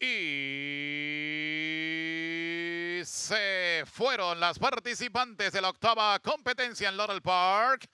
Y se fueron las participantes de la octava competencia en Laurel Park.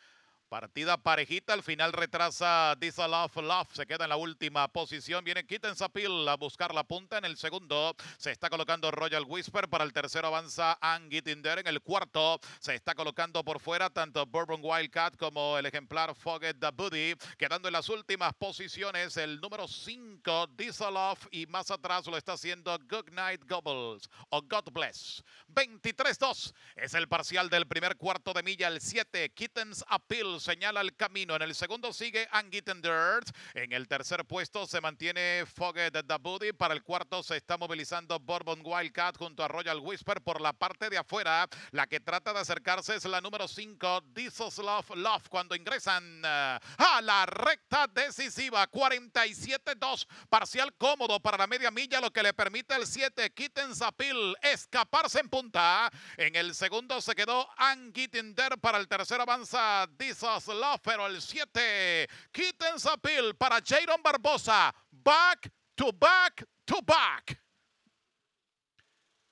Partida parejita, al final retrasa Dizalov Love, se queda en la última posición. Viene Kittens Appeal a buscar la punta en el segundo. Se está colocando Royal Whisper, para el tercero avanza Angie Tinder. En el cuarto se está colocando por fuera tanto Bourbon Wildcat como el ejemplar Fogged the Buddy. Quedando en las últimas posiciones el número 5 love y más atrás lo está haciendo Goodnight Night Gobbles o God Bless. 23-2 es el parcial del primer cuarto de milla, el 7 Kittens Appeal señala el camino. En el segundo sigue Angitten Dirt. En el tercer puesto se mantiene Fogged the Booty. Para el cuarto se está movilizando Bourbon Wildcat junto a Royal Whisper por la parte de afuera. La que trata de acercarse es la número 5, Diesel's Love Love. Cuando ingresan eh, a la recta decisiva, 47-2, parcial cómodo para la media milla, lo que le permite al 7, Kitten Zapil, escaparse en punta. En el segundo se quedó Angitten Para el tercero avanza Diesel Love, pero el 7. Kittens Appeal para Jaron Barbosa. Back to back to back.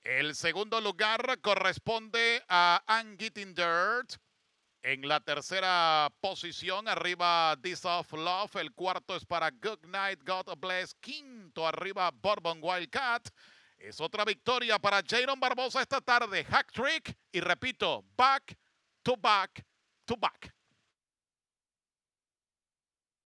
El segundo lugar corresponde a I'm Getting Dirt. En la tercera posición, arriba This of Love. El cuarto es para Good Night, God Bless. Quinto, arriba Bourbon Wildcat. Es otra victoria para Jaron Barbosa esta tarde. Hack Trick y repito, back to back to back.